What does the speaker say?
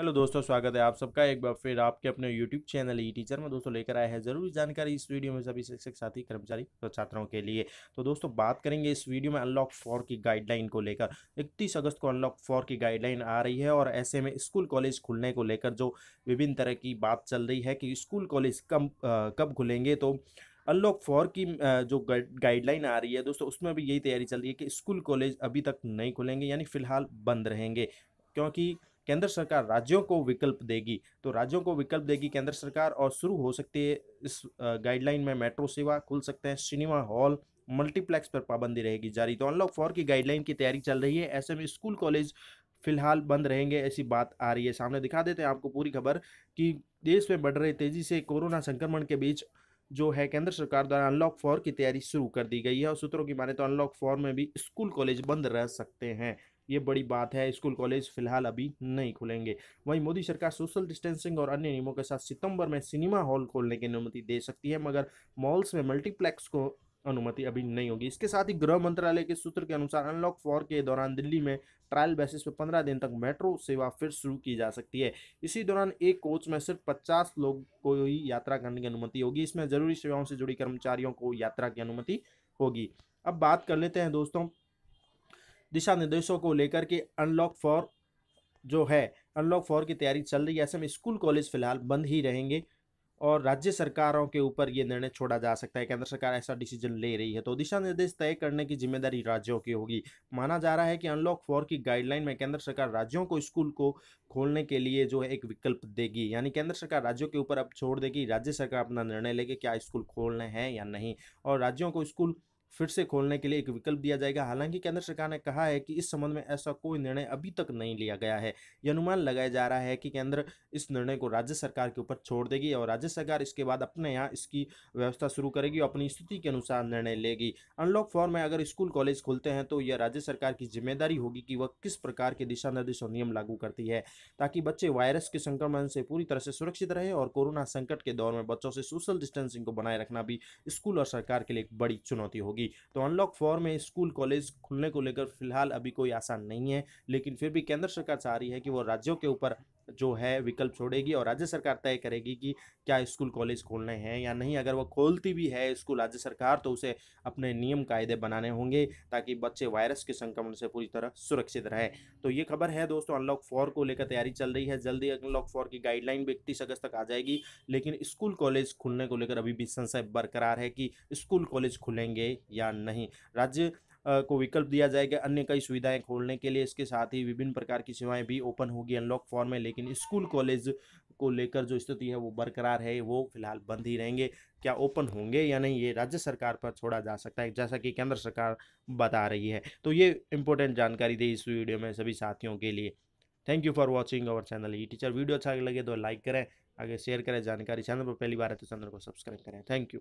hello दोस्तों स्वागत है आप सबका एक बार फिर आपके अपने यूट्यूब चैनल ई टीचर में दोस्तों लेकर आया है जरूरी जानकारी इस वीडियो में सभी शिक्षक साथी कर्मचारी और तो छात्रों के लिए तो दोस्तों बात करेंगे इस वीडियो में अनलॉक फोर की गाइडलाइन को लेकर इकतीस अगस्त को अनलॉक फोर की गाइडलाइन आ रही है और ऐसे में स्कूल कॉलेज खुलने को लेकर जो विभिन्न तरह की बात चल रही है कि स्कूल कॉलेज कब कब खुलेंगे तो अनलॉक फोर की जो गाइडलाइन आ रही है दोस्तों उसमें भी यही तैयारी चल रही है कि स्कूल कॉलेज अभी तक नहीं खुलेंगे यानी फिलहाल बंद रहेंगे क्योंकि केंद्र सरकार राज्यों को विकल्प देगी तो राज्यों को विकल्प देगी केंद्र सरकार और शुरू हो सकती है इस गाइडलाइन में मेट्रो सेवा खुल सकते हैं सिनेमा हॉल मल्टीप्लेक्स पर पाबंदी रहेगी जारी तो अनलॉक फोर की गाइडलाइन की तैयारी चल रही है ऐसे में स्कूल कॉलेज फिलहाल बंद रहेंगे ऐसी बात आ रही है सामने दिखा देते हैं आपको पूरी खबर कि देश में बढ़ रहे तेजी से कोरोना संक्रमण के बीच जो है केंद्र सरकार द्वारा अनलॉक फोर की तैयारी शुरू कर दी गई है और सूत्रों की माने तो अनलॉक फोर में भी स्कूल कॉलेज बंद रह सकते हैं ये बड़ी बात है स्कूल कॉलेज फिलहाल अभी नहीं खुलेंगे वहीं मोदी सरकार सोशल डिस्टेंसिंग और अन्य नियमों के साथ सितंबर में सिनेमा हॉल खोलने की अनुमति दे सकती है मगर मॉल्स में मल्टीप्लेक्स को अनुमति अभी नहीं होगी इसके साथ ही गृह मंत्रालय के सूत्र के अनुसार अनलॉक फोर के दौरान दिल्ली में ट्रायल बेसिस पर पंद्रह दिन तक मेट्रो सेवा फिर शुरू की जा सकती है इसी दौरान एक कोच में सिर्फ पचास लोग को ही यात्रा करने की अनुमति होगी इसमें जरूरी सेवाओं से जुड़ी कर्मचारियों को यात्रा की अनुमति होगी अब बात कर लेते हैं दोस्तों दिशा निर्देशों को लेकर के अनलॉक फॉर जो है अनलॉक फॉर की तैयारी चल रही है ऐसे में स्कूल कॉलेज फिलहाल बंद ही रहेंगे और राज्य सरकारों के ऊपर ये निर्णय छोड़ा जा सकता है केंद्र सरकार ऐसा डिसीजन ले रही है तो दिशा निर्देश तय करने की जिम्मेदारी राज्यों की होगी माना जा रहा है कि अनलॉक फोर की गाइडलाइन में केंद्र सरकार राज्यों को स्कूल को खोलने के लिए जो है एक विकल्प देगी यानी केंद्र सरकार राज्यों के ऊपर अब छोड़ देगी राज्य सरकार अपना निर्णय लेगी क्या स्कूल खोलने हैं या नहीं और राज्यों को स्कूल फिर से खोलने के लिए एक विकल्प दिया जाएगा हालांकि केंद्र सरकार ने कहा है कि इस संबंध में ऐसा कोई निर्णय अभी तक नहीं लिया गया है यह अनुमान लगाया जा रहा है कि केंद्र इस निर्णय को राज्य सरकार के ऊपर छोड़ देगी और राज्य सरकार इसके बाद अपने यहाँ इसकी व्यवस्था शुरू करेगी और अपनी स्थिति के अनुसार निर्णय लेगी अनलॉक फॉर्म में अगर स्कूल कॉलेज खुलते हैं तो यह राज्य सरकार की जिम्मेदारी होगी कि वह किस प्रकार के दिशा निर्देश और नियम लागू करती है ताकि बच्चे वायरस के संक्रमण से पूरी तरह से सुरक्षित रहे और कोरोना संकट के दौर में बच्चों से सोशल डिस्टेंसिंग को बनाए रखना भी स्कूल और सरकार के लिए एक बड़ी चुनौती होगी होगी तो अनलॉक फोर में स्कूल कॉलेज खुलने को लेकर फिलहाल अभी कोई आसान नहीं है लेकिन फिर भी केंद्र सरकार चाह रही है कि वो राज्यों के ऊपर जो है विकल्प छोड़ेगी और राज्य सरकार तय करेगी कि क्या स्कूल कॉलेज खोलने हैं या नहीं अगर वह खोलती भी है स्कूल राज्य सरकार तो उसे अपने नियम कायदे बनाने होंगे ताकि बच्चे वायरस के संक्रमण से पूरी तरह सुरक्षित रहे तो ये खबर है दोस्तों अनलॉक फोर को लेकर तैयारी चल रही है जल्दी अनलॉक फोर की गाइडलाइन भी इकतीस अगस्त तक आ जाएगी लेकिन स्कूल कॉलेज खुलने को लेकर अभी भी संशय बरकरार है कि स्कूल कॉलेज खुलेंगे या नहीं राज्य को विकल्प दिया जाएगा अन्य कई सुविधाएं खोलने के लिए इसके साथ ही विभिन्न प्रकार की सेवाएं भी ओपन होगी अनलॉक फॉर्म में लेकिन स्कूल कॉलेज को लेकर जो स्थिति है वो बरकरार है वो फिलहाल बंद ही रहेंगे क्या ओपन होंगे या नहीं ये राज्य सरकार पर छोड़ा जा सकता है जैसा कि केंद्र सरकार बता रही है तो ये इंपॉर्टेंट जानकारी दी इस वीडियो में सभी साथियों के लिए thank you for watching our channel ये टीचर वीडियो अच्छा लगे तो लाइक करें आगे शेयर करें जानकारी चैनल पर पहली बार है तो चैनल को सब्सक्राइब करें थैंक यू